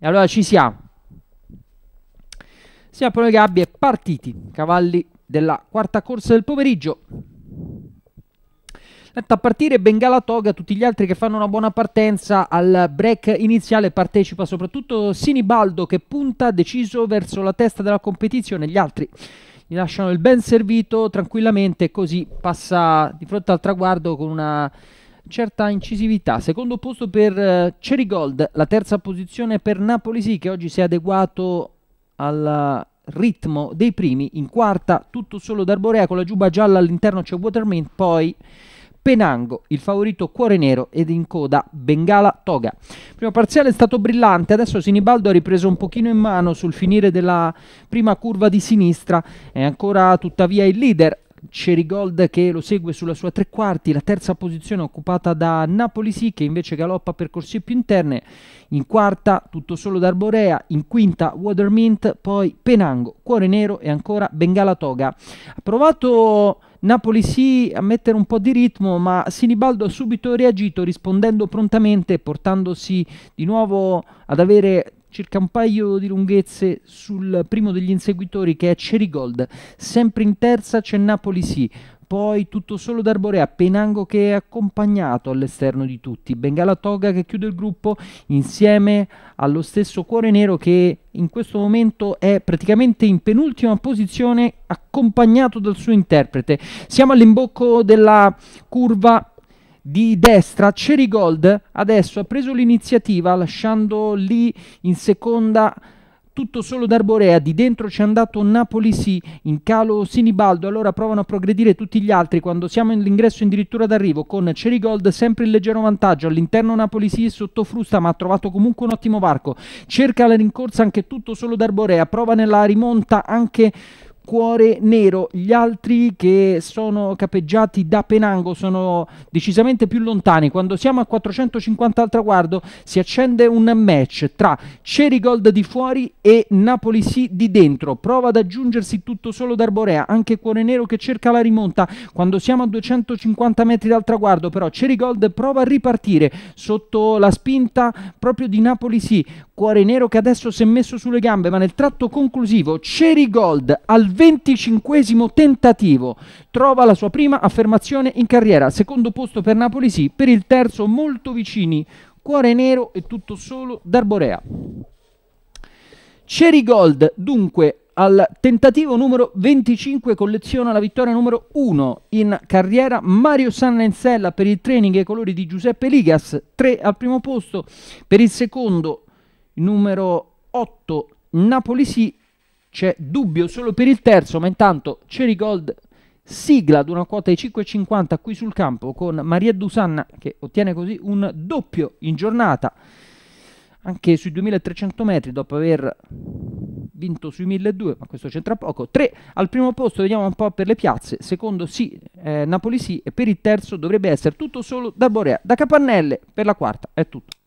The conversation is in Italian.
E allora ci siamo. Siamo per le gabbie partiti, cavalli della quarta corsa del pomeriggio. Letta a partire Bengala Toga, tutti gli altri che fanno una buona partenza al break iniziale partecipa soprattutto Sinibaldo che punta deciso verso la testa della competizione, gli altri gli lasciano il ben servito tranquillamente così passa di fronte al traguardo con una certa incisività. Secondo posto per eh, Cerigold, la terza posizione per Napoli sì che oggi si è adeguato al ritmo dei primi. In quarta tutto solo d'Arborea con la giuba gialla all'interno c'è Waterman, poi Penango, il favorito Cuore Nero ed in coda Bengala Toga. Prima parziale è stato brillante, adesso Sinibaldo ha ripreso un pochino in mano sul finire della prima curva di sinistra, è ancora tuttavia il leader Cerigold che lo segue sulla sua tre quarti, la terza posizione occupata da Napoli Sì che invece galoppa per corsie più interne, in quarta tutto solo d'Arborea, in quinta Watermint, poi Penango, Cuore Nero e ancora Bengala Toga. Ha provato Napoli sì a mettere un po' di ritmo, ma Sinibaldo ha subito reagito rispondendo prontamente, portandosi di nuovo ad avere circa un paio di lunghezze sul primo degli inseguitori che è Cerigold, sempre in terza c'è Napoli sì, poi tutto solo d'Arborea, Penango che è accompagnato all'esterno di tutti, Bengala Toga che chiude il gruppo insieme allo stesso Cuore Nero che in questo momento è praticamente in penultima posizione accompagnato dal suo interprete. Siamo all'imbocco della curva di destra, Cerigold adesso ha preso l'iniziativa lasciando lì in seconda tutto solo d'Arborea, di dentro c'è andato Napoli sì, in calo Sinibaldo, allora provano a progredire tutti gli altri quando siamo all'ingresso addirittura d'arrivo con Cerigold sempre in leggero vantaggio, all'interno Napoli sì sotto frusta ma ha trovato comunque un ottimo varco, cerca la rincorsa anche tutto solo d'Arborea, prova nella rimonta anche Cuore Nero. Gli altri che sono capeggiati da Penango sono decisamente più lontani. Quando siamo a 450 al traguardo si accende un match tra Cerigold di fuori e Napoli Sì di dentro. Prova ad aggiungersi tutto solo d'Arborea, anche Cuore Nero che cerca la rimonta. Quando siamo a 250 metri dal traguardo però Cerigold prova a ripartire sotto la spinta proprio di Napoli Sì. Cuore nero che adesso si è messo sulle gambe, ma nel tratto conclusivo Cherry Gold al 25 tentativo trova la sua prima affermazione in carriera. Secondo posto per Napoli sì, per il terzo molto vicini Cuore nero e tutto solo d'Arborea. Cherry Gold dunque al tentativo numero 25 colleziona la vittoria numero 1 in carriera Mario Sannenzella per il training ai colori di Giuseppe Ligas 3 al primo posto per il secondo numero 8 Napoli sì, c'è dubbio solo per il terzo, ma intanto Cerigold sigla ad una quota di 5,50 qui sul campo con Maria Dusanna che ottiene così un doppio in giornata anche sui 2300 metri dopo aver vinto sui 1200 ma questo c'entra poco 3 al primo posto vediamo un po' per le piazze secondo sì eh, Napoli sì e per il terzo dovrebbe essere tutto solo da Borea da Capannelle per la quarta è tutto